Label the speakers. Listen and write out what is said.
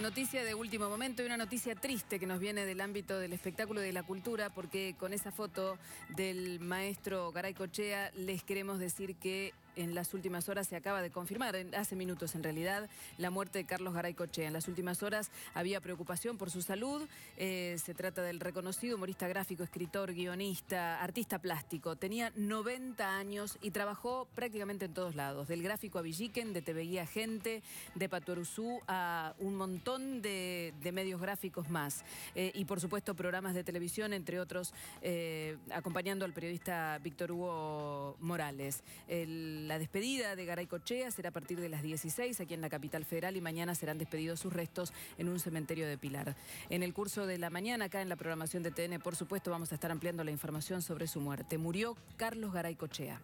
Speaker 1: noticia de último momento y una noticia triste que nos viene del ámbito del espectáculo y de la cultura, porque con esa foto del maestro Garay Cochea les queremos decir que en las últimas horas se acaba de confirmar, hace minutos en realidad, la muerte de Carlos Garay En las últimas horas había preocupación por su salud. Eh, se trata del reconocido humorista gráfico, escritor, guionista, artista plástico. Tenía 90 años y trabajó prácticamente en todos lados, del gráfico a Villiquen, de TV Guía Gente, de Patuaruzú a un montón de, medios gráficos más. Eh, y por supuesto programas de televisión, entre otros, eh, acompañando al periodista Víctor Hugo Morales la despedida de Garay Cochea será a partir de las 16 aquí en la capital federal y mañana serán despedidos sus restos en un cementerio de Pilar. En el curso de la mañana, acá en la programación de TN, por supuesto, vamos a estar ampliando la información sobre su muerte. Murió Carlos Garay Cochea.